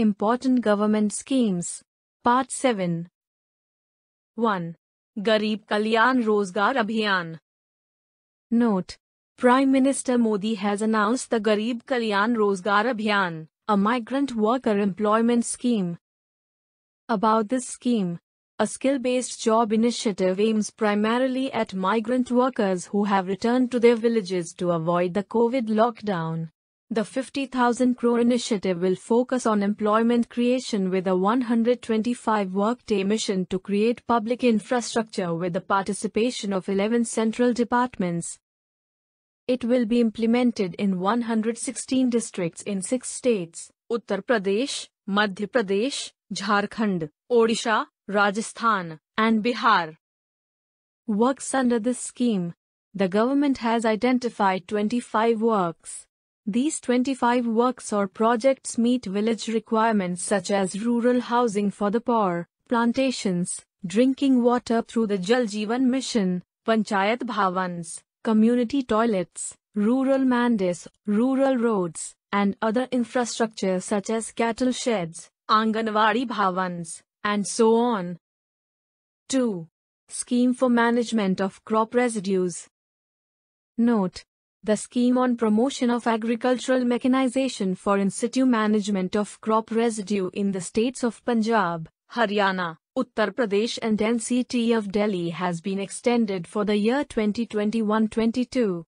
Important Government Schemes Part 7 1. Garib Kalyan Rozgar Abhiyan Note Prime Minister Modi has announced the Garib Kalyan Rozgar Abhiyan, a migrant worker employment scheme. About this scheme, a skill based job initiative aims primarily at migrant workers who have returned to their villages to avoid the COVID lockdown. The 50,000 crore initiative will focus on employment creation with a 125 workday mission to create public infrastructure with the participation of 11 central departments. It will be implemented in 116 districts in 6 states, Uttar Pradesh, Madhya Pradesh, Jharkhand, Odisha, Rajasthan, and Bihar. Works under this scheme. The government has identified 25 works these 25 works or projects meet village requirements such as rural housing for the poor, plantations, drinking water through the Jal Jeevan Mission, panchayat bhavans, community toilets, rural mandis, rural roads, and other infrastructure such as cattle sheds, anganwadi bhavans, and so on. 2. Scheme for management of crop residues. Note the scheme on promotion of agricultural mechanization for in-situ management of crop residue in the states of Punjab, Haryana, Uttar Pradesh and NCT of Delhi has been extended for the year 2021-22.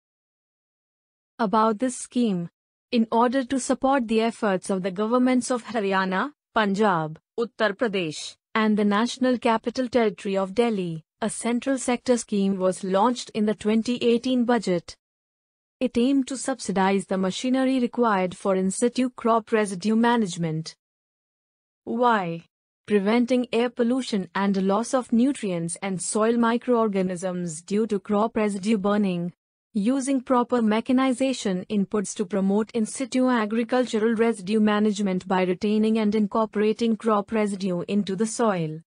About this scheme. In order to support the efforts of the governments of Haryana, Punjab, Uttar Pradesh, and the National Capital Territory of Delhi, a central sector scheme was launched in the 2018 budget. It aimed to subsidize the machinery required for in-situ crop residue management. Why? Preventing air pollution and loss of nutrients and soil microorganisms due to crop residue burning. Using proper mechanization inputs to promote in-situ agricultural residue management by retaining and incorporating crop residue into the soil.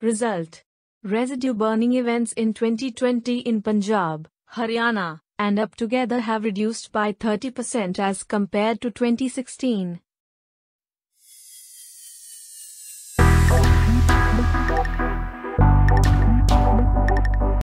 Result. Residue burning events in 2020 in Punjab, Haryana, and up together have reduced by 30% as compared to 2016.